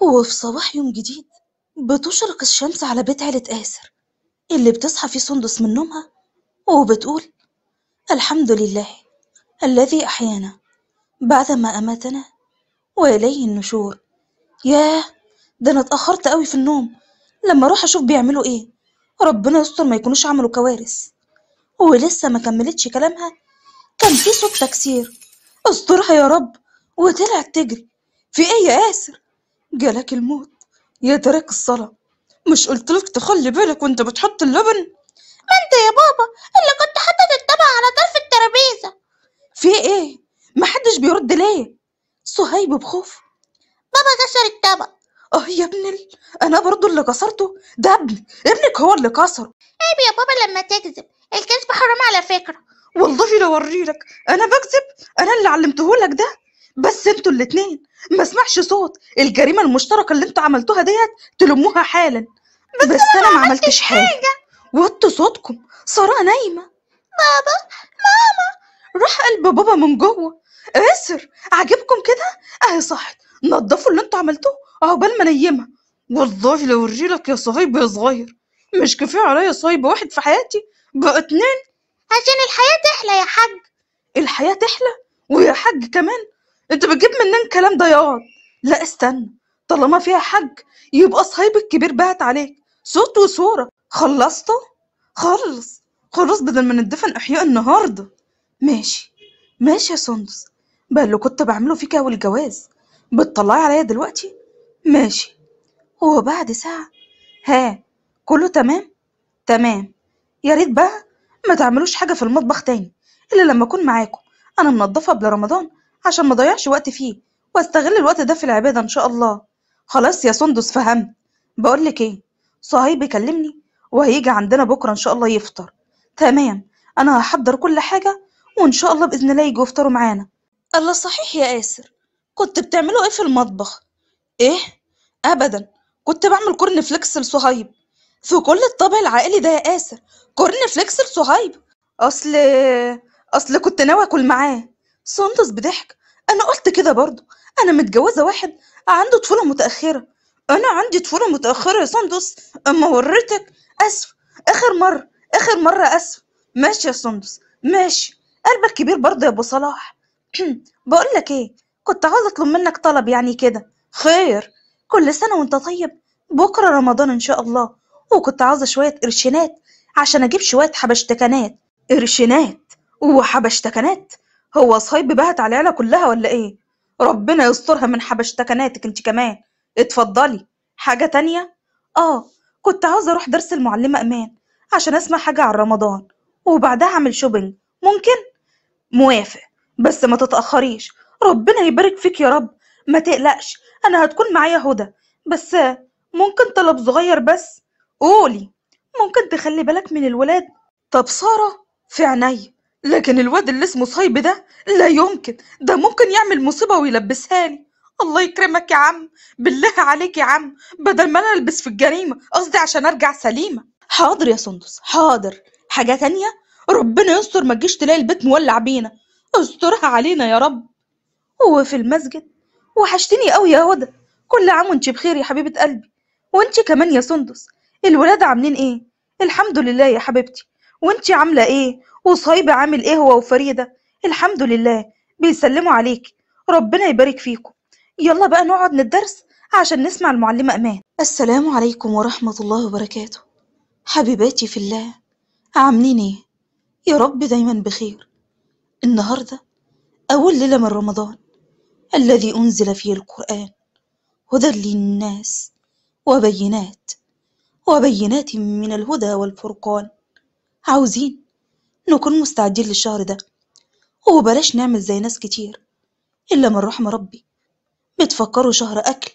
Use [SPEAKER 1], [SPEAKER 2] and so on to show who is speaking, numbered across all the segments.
[SPEAKER 1] وفي صباح يوم جديد بتشرق الشمس على بيت عيلة آسر اللي بتصحى فيه سندس من نومها وبتقول الحمد لله الذي أحيانا بعدما أماتنا وإليه النشور ياه ده أنا اتأخرت أوي في النوم لما أروح أشوف بيعملوا إيه ربنا يستر ما يكونوش عملوا كوارث ولسه ما كملتش كلامها كان في صوت تكسير استرها يا رب وطلعت تجري في إيه يا آسر جالك الموت يا ترك الصلاة مش قلت لك تخلي بالك وانت بتحط اللبن ما انت يا بابا اللي كنت حاطط الطبق على طرف الترابيزة في ايه محدش بيرد ليه صهيب بخوف بابا كسر الطبق اه يا ابن ال... انا برضو اللي كسرته ده ابني ابنك هو اللي كسره عيب يا بابا لما تكذب الكذب حرام على فكرة والله لو اوريلك انا بكذب انا اللي علمتهولك ده بس انتوا الاتنين ما اسمعش صوت الجريمه المشتركه اللي انتوا عملتوها ديت تلموها حالا بس, بس انا ما عملتش حاجه, حاجة. وطوا صوتكم ساره نايمه بابا ماما روح قلب بابا من جوه اسر عاجبكم كده اهي صحت نضفوا اللي انتوا عملتوه عقبال ما نيمها والله لو رجيلك يا صهيب يا صغير مش كفايه عليا صهيب واحد في حياتي بقى اتنين عشان الحياه تحلى يا حاج الحياه تحلى ويا حاج كمان انت بتجيب مننا كلام ياض لا استنى طالما فيها حج يبقى صهيب الكبير بهت عليك صوت وصورة خلصته خلص خلص بدل ما ندفن احياء النهارده ماشي ماشي يا سندس بقى اللي كنت بعمله فيك اول الجواز بتطلعي عليا دلوقتي ماشي هو بعد ساعة ها كله تمام تمام يا ريت بقى ما تعملوش حاجة في المطبخ تاني إلا لما أكون معاكم أنا منضفة قبل رمضان عشان ما اضيعش وقت فيه واستغل الوقت ده في العباده ان شاء الله خلاص يا سندس فهمت بقول لك ايه صهيب بيكلمني وهيجي عندنا بكره ان شاء الله يفطر تمام انا هحضر كل حاجه وان شاء الله باذن الله يجوا يفطروا معانا الله صحيح يا آسر كنت بتعملوا ايه في المطبخ ايه ابدا كنت بعمل كورن فليكس لصهيب في كل الطبع العائلي ده يا آسر كورن فليكس لصهيب اصل اصل كنت ناوي اكل معاه سنطس بضحك أنا قلت كده برضه أنا متجوزة واحد عنده طفولة متأخرة أنا عندي طفولة متأخرة يا سندس أما وريتك أسف آخر مرة آخر مرة أسف ماشي يا سندس ماشي قلبك كبير برضه يا أبو صلاح بقول لك إيه كنت عاوز أطلب منك طلب يعني كده خير كل سنة وأنت طيب بكرة رمضان إن شاء الله وكنت عاوزة شوية قرشينات عشان أجيب شوية حبشتكنات قرشينات وحبشتكنات هو صهيب بهت على العيله كلها ولا ايه ربنا يسترها من حبشتكناتك انت كمان اتفضلي حاجه تانية اه كنت عاوزه اروح درس المعلمه امان عشان اسمع حاجه عن رمضان وبعدها اعمل شوبينج ممكن موافق بس ما تتاخريش ربنا يبارك فيك يا رب ما تقلقش انا هتكون معايا هدى بس ممكن طلب صغير بس قولي ممكن تخلي بالك من الولاد طب ساره في عينيا لكن الواد اللي اسمه صايب ده لا يمكن ده ممكن يعمل مصيبة ويلبسها لي الله يكرمك يا عم بالله عليك يا عم بدل ما انا البس في الجريمة قصدي عشان ارجع سليمة حاضر يا سندس حاضر حاجة تانية ربنا يستر ما تجيش تلاقي البيت مولع بينا استرها علينا يا رب هو في المسجد وحشتني قوي يا هدى كل عام وانت بخير يا حبيبة قلبي وانت كمان يا سندس الولاد عاملين ايه الحمد لله يا حبيبتي وانت عاملة ايه وصايبة عامل ايه هو وفريدة الحمد لله بيسلموا عليك ربنا يبارك فيكم يلا بقى نقعد للدرس عشان نسمع المعلمة أمان السلام عليكم ورحمة الله وبركاته حبيباتي في الله عاملين ايه يا رب دايما بخير النهاردة أول ليلة من رمضان الذي أنزل فيه القرآن هدى للناس وبينات وبينات من الهدى والفرقان عاوزين نكون مستعدين للشهر ده وبلاش نعمل زي ناس كتير إلا من رحم ربي بتفكروا شهر أكل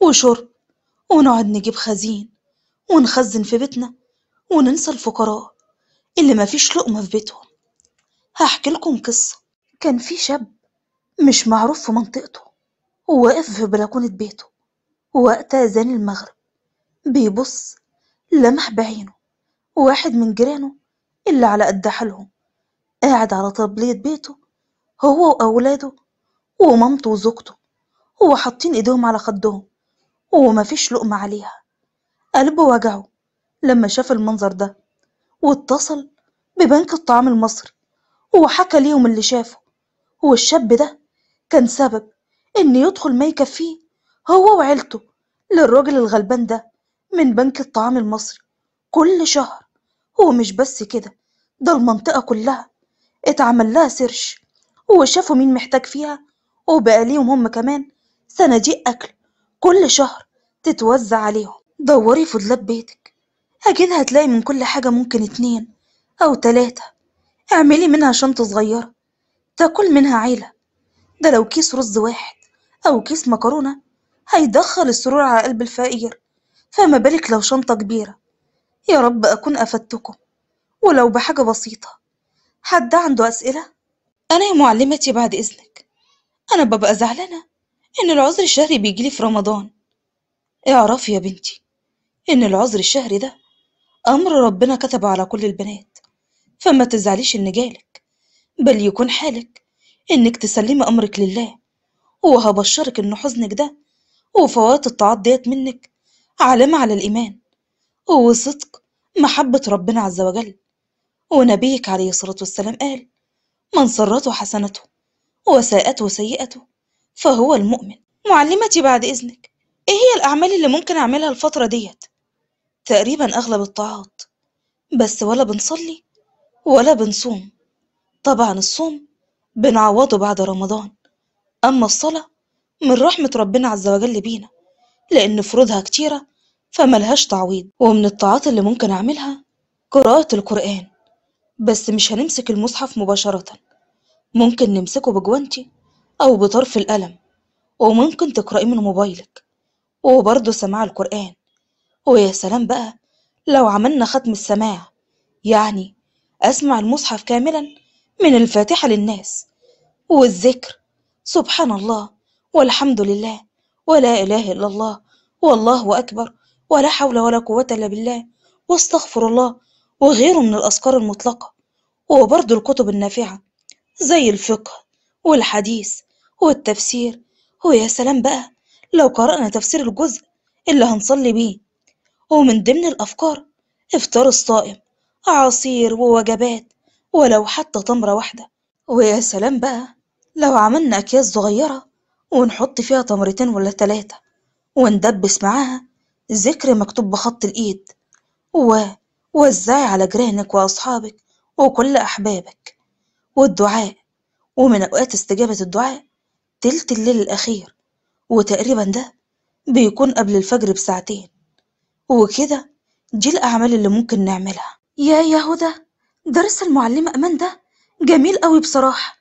[SPEAKER 1] وشرب ونقعد نجيب خزين ونخزن في بيتنا وننسى الفقراء اللي مفيش لقمة في بيتهم هحكي لكم قصة كان في شاب مش معروف في منطقته وواقف في بلكونة بيته وقت أذان المغرب بيبص لمح بعينه وواحد من جيرانه اللي على قد حالهم قاعد على طبلية بيته هو وأولاده ومامته وزوجته وحاطين إيديهم على خدهم ومفيش لقمة عليها قلبه وجعه لما شاف المنظر ده واتصل ببنك الطعام المصري وحكى ليهم اللي شافه والشاب ده كان سبب إن يدخل ما يكفيه هو وعيلته للراجل الغلبان ده من بنك الطعام المصري كل شهر هو مش بس كده ده المنطقة كلها اتعمل لها سيرش وشافوا مين محتاج فيها وبقى ليهم هم كمان صناديق أكل كل شهر تتوزع عليهم دوري في دولاب بيتك أكيد هتلاقي من كل حاجة ممكن اتنين أو تلاتة اعملي منها شنطة صغيرة تاكل منها عيلة ده لو كيس رز واحد أو كيس مكرونة هيدخل السرور على قلب الفقير فما بالك لو شنطة كبيرة يا رب أكون أفدتكم ولو بحاجة بسيطة حد عنده أسئلة؟ أنا يا معلمتي بعد إذنك أنا ببقى زعلانة إن العذر الشهري بيجيلي في رمضان اعرفي يا بنتي إن العذر الشهري ده أمر ربنا كتبه على كل البنات فما تزعليش إن جالك بل يكون حالك إنك تسلمي أمرك لله وهبشرك إن حزنك ده وفوات التعاط ديت منك علامة على الإيمان وصدق محبة ربنا عز وجل ونبيك عليه الصلاة والسلام قال من سرته حسنته وساءته سيئته فهو المؤمن معلمتي بعد إذنك إيه هي الأعمال اللي ممكن أعملها الفترة ديت تقريبا أغلب الطاعات بس ولا بنصلي ولا بنصوم طبعا الصوم بنعوضه بعد رمضان أما الصلاة من رحمة ربنا عز وجل بينا لأن فروضها كتيرة فملهاش تعويض ومن الطاعات اللي ممكن أعملها قراءة القرآن بس مش هنمسك المصحف مباشرة ممكن نمسكه بجوانتي أو بطرف القلم وممكن تقرأيه من موبايلك وبرضه سماع القرآن ويا سلام بقى لو عملنا ختم السماع يعني أسمع المصحف كاملا من الفاتحة للناس والذكر سبحان الله والحمد لله ولا إله إلا الله والله أكبر ولا حول ولا قوة إلا بالله واستغفر الله وغيره من الأذكار المطلقة وبرضه الكتب النافعة زي الفقه والحديث والتفسير ويا سلام بقى لو قرأنا تفسير الجزء اللي هنصلي بيه ومن ضمن الأفكار إفطار الصائم عصير ووجبات ولو حتى تمرة واحدة ويا سلام بقى لو عملنا أكياس صغيرة ونحط فيها تمرتين ولا تلاتة وندبس معاها ذكر مكتوب بخط الإيد ووزعي على جيرانك وأصحابك وكل أحبابك والدعاء ومن أوقات استجابة الدعاء تلت الليل الأخير وتقريبا ده بيكون قبل الفجر بساعتين وكده دي الأعمال اللي ممكن نعملها يا يا هدى درس المعلمة أمان ده جميل قوي بصراحة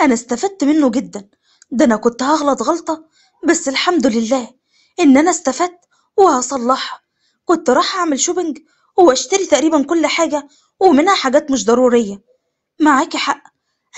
[SPEAKER 1] أنا استفدت منه جدا ده أنا كنت هغلط غلطة بس الحمد لله إن أنا استفدت وهصلحها كنت راح أعمل شوبينج وأشتري تقريبا كل حاجة ومنها حاجات مش ضرورية معاكي حق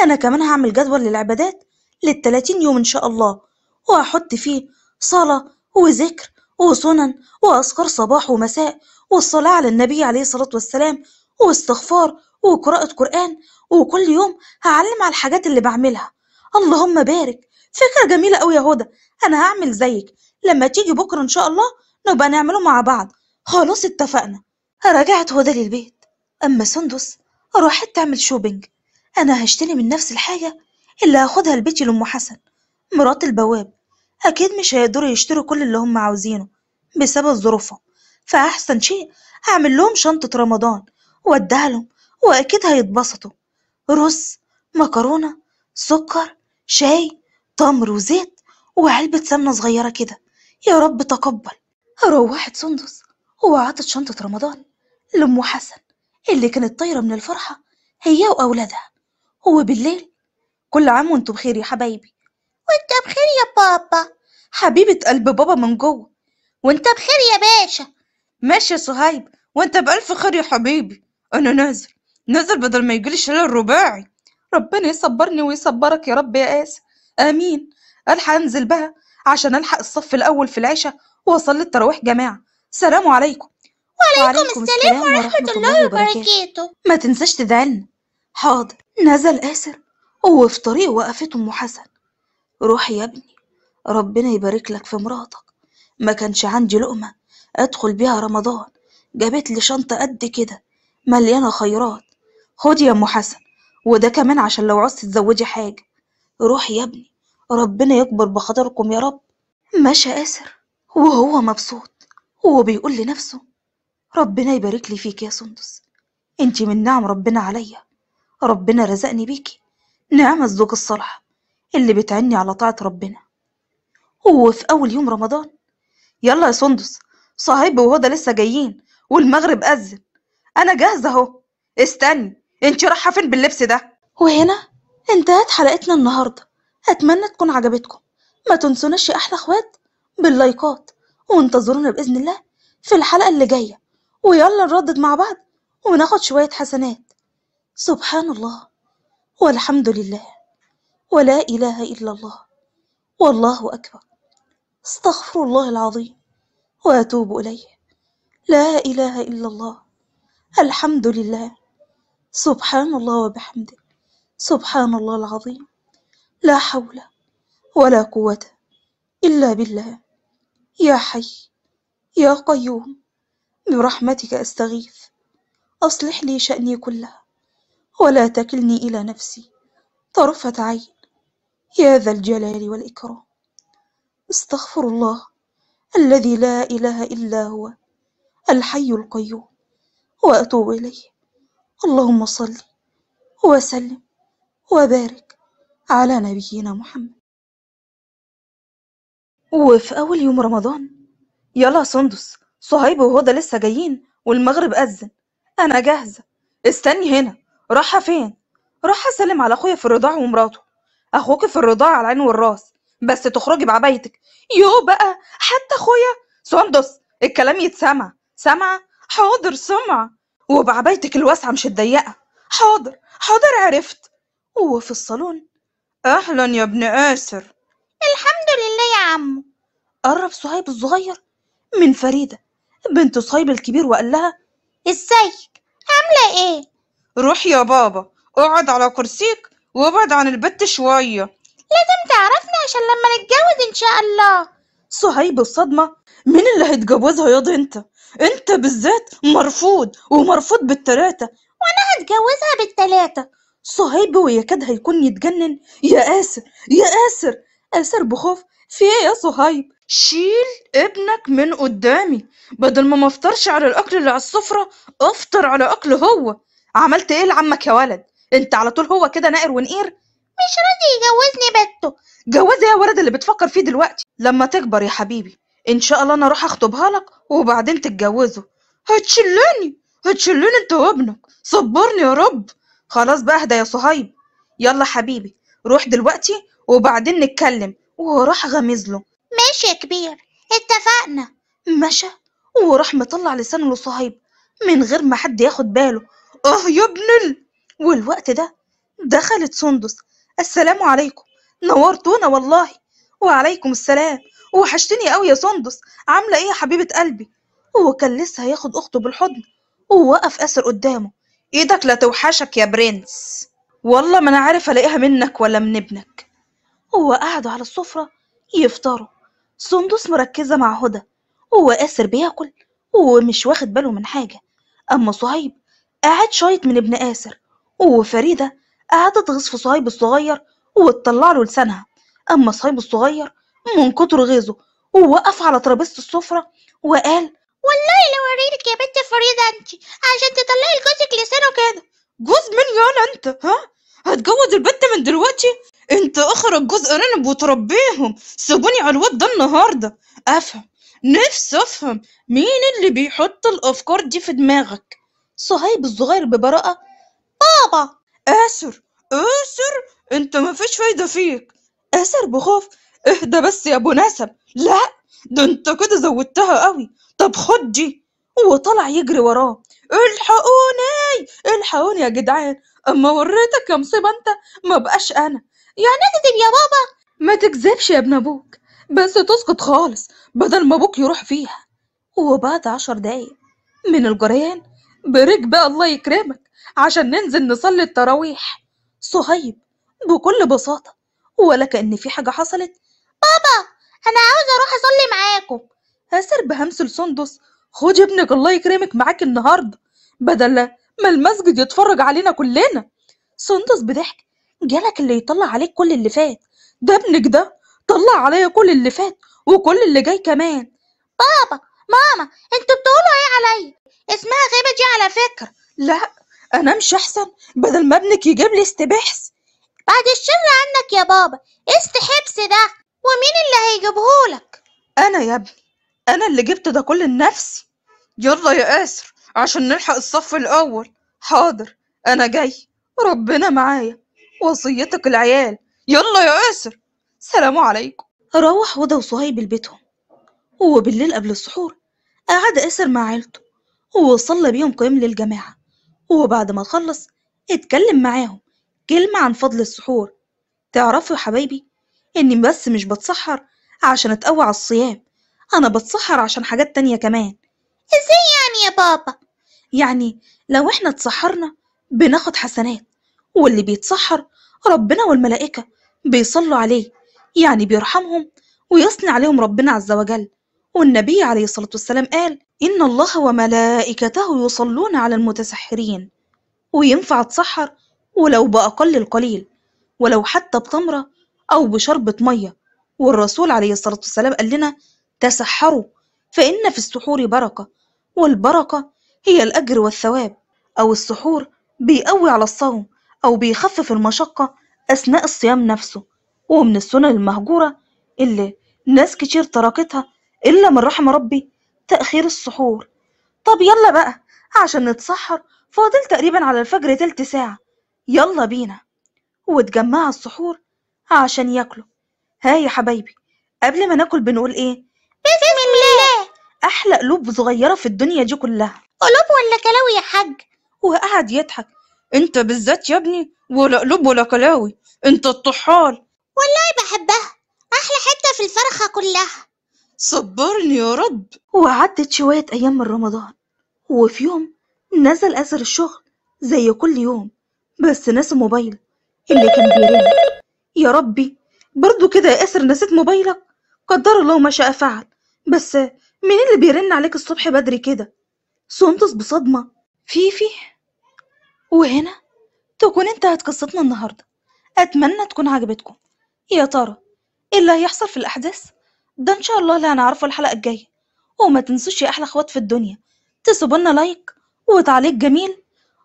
[SPEAKER 1] أنا كمان هعمل جدول للعبادات للتلاتين يوم إن شاء الله وهحط فيه صلاة وذكر وسنن وأذكار صباح ومساء والصلاة على النبي عليه الصلاة والسلام واستغفار وقراءة قرآن وكل يوم هعلم على الحاجات اللي بعملها اللهم بارك فكرة جميلة أوي يا هدى أنا هعمل زيك لما تيجي بكرة إن شاء الله نبقى نعمله مع بعض خلاص اتفقنا رجعت هدى للبيت أما سندس راحت تعمل شوبينج أنا هشتري من نفس الحاجة اللي هاخدها لبيتي لأم حسن مرات البواب أكيد مش هيقدروا يشتروا كل اللي هم عاوزينه بسبب ظروفهم فأحسن شيء أعمل لهم شنطة رمضان وأديها لهم وأكيد هيتبسطوا رز مكرونة سكر شاي تمر وزيت وعلبة سمنة صغيرة كده يا رب تقبل روحت سندس وعطت شنطة رمضان لأم حسن اللي كانت طايرة من الفرحة هي وأولادها وبالليل كل عام وانتم بخير يا حبايبي وانت بخير يا بابا حبيبة قلب بابا من جوه وانت بخير يا باشا ماشي يا صهيب وانت بألف خير يا حبيبي انا نازل نازل بدل ما يجيلي شلال الرباعي ربنا يصبرني ويصبرك يا رب يا قاسم امين الحق انزل بقى عشان الحق الصف الاول في العشاء وصلي التراويح جماعة سلام عليكم وعليكم, وعليكم السلام ورحمة الله وبركاته ما تنساش تدعلنا حاضر نزل آسر وفي طريق وقفته أم حسن روحي يا ابني ربنا يبارك لك في مراتك ما كانش عندي لقمة أدخل بيها رمضان جابت لي شنطة قد كده مليانة خيرات خدي يا أم حسن وده كمان عشان لو عوزتي تزوجي حاجة روحي يا ابني ربنا يكبر بخاطركم يا رب مشى آسر وهو مبسوط بيقول لنفسه ربنا يبارك لي فيك يا سندس انت من نعم ربنا عليا ربنا رزقني بيكي نعم الزوج الصالح اللي بتعني على طاعة ربنا في أول يوم رمضان يلا يا سندس وهو وهدى لسه جايين والمغرب أذن أنا جاهزة أهو استني انت رايحة فين باللبس ده وهنا انتهت حلقتنا النهاردة أتمنى تكون عجبتكم ما تنسوناش يا أحلى أخوات باللايكات وانتظرونا بإذن الله في الحلقة اللي جاية ويلا نردد مع بعض وناخد شوية حسنات سبحان الله والحمد لله ولا إله إلا الله والله أكبر استغفر الله العظيم وأتوب إليه لا إله إلا الله الحمد لله سبحان الله وبحمده سبحان الله العظيم لا حول ولا قوة إلا بالله يا حي يا قيوم برحمتك أستغيث أصلح لي شأني كله ولا تكلني إلى نفسي طرفة عين يا ذا الجلال والإكرام استغفر الله الذي لا إله إلا هو الحي القيوم وأتوب إليه اللهم صل وسلم وبارك على نبينا محمد وفي أول يوم رمضان يلا يا سندس صهيب وهدى لسه جايين والمغرب أذن أنا جاهزة استني هنا راحة فين؟ راحة أسلم على أخويا في الرضاع ومراته أخوك في الرضاع على العين والراس بس تخرجي بعبايتك يو بقى حتى أخويا سندس الكلام يتسمع سمع حاضر سمع وبعبايتك الواسعة مش الضيقة حاضر حاضر عرفت وفي الصالون أهلا يا ابن آسر الحمد لله يا عمو قرب صهيب الصغير من فريدة بنت صهيب الكبير وقال لها ازيك عاملة ايه روح يا بابا اقعد على كرسيك وابعد عن البت شوية لازم تعرفني عشان لما نتجوز ان شاء الله صهيب الصدمة مين اللي هيتجوزها ياض انت انت بالذات مرفوض ومرفوض بالتلاتة وانا هتجوزها بالتلاتة صهيب ويكاد هيكون يتجنن يا آسر يا آسر بخوف في ايه يا صهيب شيل ابنك من قدامي بدل ما مفطرش على الاكل اللي على السفرة افطر على اكل هو عملت ايه لعمك يا ولد انت على طول هو كده ناقر ونقير مش راضي يجوزني بنته جوازها يا ولد اللي بتفكر فيه دلوقتي لما تكبر يا حبيبي ان شاء الله انا اروح اخطبها لك وبعدين تتجوزه هتشلني هتشلني انت وابنك صبرني يا رب خلاص بقى اهدى يا صهيب يلا حبيبي روح دلوقتي وبعدين نتكلم وراح غمز له ماشي يا كبير اتفقنا مشى وراح مطلع لسانه لصهيب من غير ما حد ياخد باله اه يا ابن ال... والوقت ده دخلت سندس السلام عليكم نورتونا والله وعليكم السلام وحشتني قوي يا سندس عامله ايه يا حبيبه قلبي هو كان لسه هياخد اخته بالحضن ووقف اسر قدامه ايدك لا توحشك يا برنس والله ما انا عارف الاقيها منك ولا من ابنك هو قاعد على السفرة يفطروا سندس مركزة مع هدى هو قاسر بياكل ومش واخد باله من حاجة أما صهيب قاعد شايط من ابن قاسر وفريدة قاعدة تغيظ في صهيب الصغير وتطلع له لسانها أما صهيب الصغير من كتر غيظه ووقف على ترابيزة السفرة وقال والله لو وريتك يا بنت فريدة انت عشان تطلعي لجوزك لسانه كده جوز مين أنا انت ها هتجوز البنت من دلوقتي انت اخرج جزء رنب وتربيهم سيبوني على الواد ده النهارده افهم نفسي افهم مين اللي بيحط الافكار دي في دماغك صهيب الصغير ببراءة بابا آسر آسر انت مفيش فايدة فيك آسر بخوف اهدى بس يا ابو نسب لا ده انت كده زودتها قوي طب خد دي وطلع يجري وراه الحقوني الحقوني يا جدعان أما وريتك يا مصيبة أنت ما بقاش أنا يعني أكذب يا بابا ما تكذبش يا ابن أبوك بس تسكت خالص بدل ما أبوك يروح فيها وبعد عشر دقايق من الجريان بريك بقى الله يكرمك عشان ننزل نصلي التراويح صهيب بكل بساطة ولا كأن في حاجة حصلت بابا أنا عاوز أروح أصلي معاكم هسر بهمس السندس خد ابنك الله يكرمك معاك النهاردة بدل ما المسجد يتفرج علينا كلنا سندس بضحك جالك اللي يطلع عليك كل اللي فات ده ابنك ده طلع عليا كل اللي فات وكل اللي جاي كمان بابا ماما انتوا بتقولوا ايه عليا اسمها غيبه دي على فكره لا انا مش احسن بدل ما ابنك يجيب لي استبحث بعد الشر عنك يا بابا إيه استحبس ده ومين اللي هيجيبهولك انا يا ابني انا اللي جبت ده كل النفس يلا يا اسر عشان نلحق الصف الأول حاضر أنا جاي ربنا معايا وصيتك العيال يلا يا آسر سلام عليكم روح هدى وصهيب لبيتهم وبالليل قبل السحور قعد آسر مع عيلته وصلى بيهم قيام للجماعة وبعد ما خلص اتكلم معاهم كلمة عن فضل السحور تعرفوا يا حبايبي إني بس مش بتسحر عشان أتقوى على الصيام أنا بتسحر عشان حاجات تانية كمان ازاي يعني يا بابا يعني لو احنا اتسحرنا بناخد حسنات واللي بيتسحر ربنا والملائكة بيصلوا عليه يعني بيرحمهم ويثني عليهم ربنا عز وجل والنبي عليه الصلاة والسلام قال إن الله وملائكته يصلون على المتسحرين وينفع تسحر ولو بأقل القليل ولو حتى بتمرة أو بشربة مية والرسول عليه الصلاة والسلام قال لنا تسحروا فإن في السحور بركة والبركة هي الأجر والثواب أو السحور بيقوي على الصوم أو بيخفف المشقة أثناء الصيام نفسه ومن السنن المهجورة اللي ناس كتير تركتها إلا من رحم ربي تأخير السحور طب يلا بقى عشان نتسحر فاضل تقريبا على الفجر تلت ساعة يلا بينا واتجمع السحور عشان ياكلوا هاي يا حبايبي قبل ما ناكل بنقول ايه بسم أحلى قلوب صغيرة في الدنيا دي كلها قلوب ولا كلاوي يا حاج وقعد يضحك انت بالذات يا ابني ولا قلوب ولا كلاوي انت الطحال والله بحبها أحلى حتة في الفرخة كلها صبرني يا رب وعدت شوية أيام من رمضان وفي يوم نزل أسر الشغل زي كل يوم بس ناسي موبايله اللي كان بيرن يا ربي برضو كده يا أسر نسيت موبايلك قدر الله ما شاء فعل بس مين اللي بيرن عليك الصبح بدري كده سونتس بصدمة فيفي وهنا تكون انتهت قصتنا النهاردة أتمنى تكون عجبتكم يا ترى ايه اللي هيحصل في الأحداث ده إن شاء الله اللي هنعرفه الحلقة الجاية وما تنسوش يا أحلى أخوات في الدنيا تسيبوا لنا لايك وتعليق جميل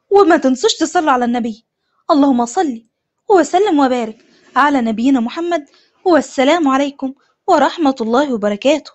[SPEAKER 1] وما تنسوش تصلوا على النبي اللهم صل وسلم وبارك على نبينا محمد والسلام عليكم ورحمة الله وبركاته